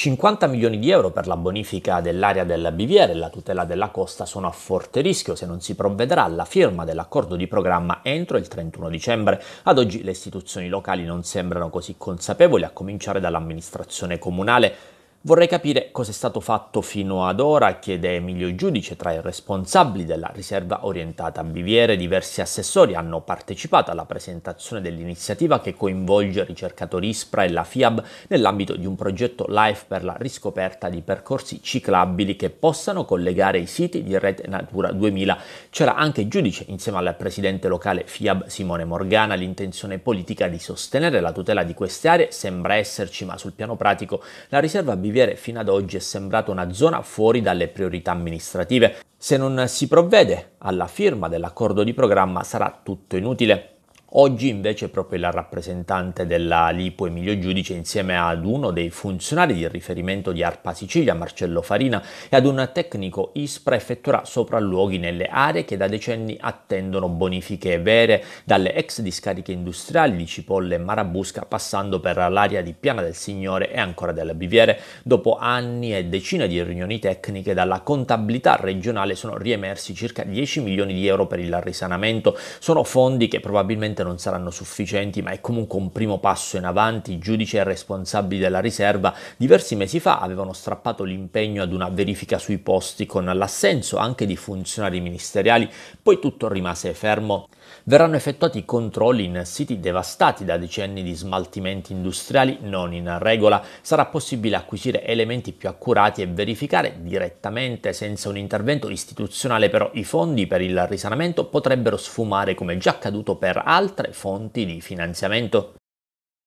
50 milioni di euro per la bonifica dell'area del Biviere e la tutela della costa sono a forte rischio se non si provvederà alla firma dell'accordo di programma entro il 31 dicembre. Ad oggi le istituzioni locali non sembrano così consapevoli, a cominciare dall'amministrazione comunale Vorrei capire cosa è stato fatto fino ad ora, chiede Emilio Giudice, tra i responsabili della riserva orientata a Biviere diversi assessori hanno partecipato alla presentazione dell'iniziativa che coinvolge ricercatori ISPRA e la FIAB nell'ambito di un progetto LIFE per la riscoperta di percorsi ciclabili che possano collegare i siti di Rete Natura 2000. C'era anche Giudice, insieme al presidente locale FIAB Simone Morgana, l'intenzione politica di sostenere la tutela di queste aree sembra esserci, ma sul piano pratico la riserva Biviere Riviere fino ad oggi è sembrata una zona fuori dalle priorità amministrative. Se non si provvede alla firma dell'accordo di programma sarà tutto inutile. Oggi invece proprio la rappresentante della Lipo Emilio Giudice insieme ad uno dei funzionari di riferimento di ARPA Sicilia, Marcello Farina, e ad un tecnico ISPRA effettuerà sopralluoghi nelle aree che da decenni attendono bonifiche vere, dalle ex discariche industriali di Cipolle e Marabusca, passando per l'area di Piana del Signore e ancora della Biviere. Dopo anni e decine di riunioni tecniche, dalla contabilità regionale sono riemersi circa 10 milioni di euro per il risanamento. Sono fondi che probabilmente sicuramente non saranno sufficienti, ma è comunque un primo passo in avanti. I giudici e responsabili della riserva diversi mesi fa avevano strappato l'impegno ad una verifica sui posti con l'assenso anche di funzionari ministeriali, poi tutto rimase fermo. Verranno effettuati controlli in siti devastati da decenni di smaltimenti industriali non in regola, sarà possibile acquisire elementi più accurati e verificare direttamente senza un intervento istituzionale, però i fondi per il risanamento potrebbero sfumare come già accaduto per altri altre fonti di finanziamento.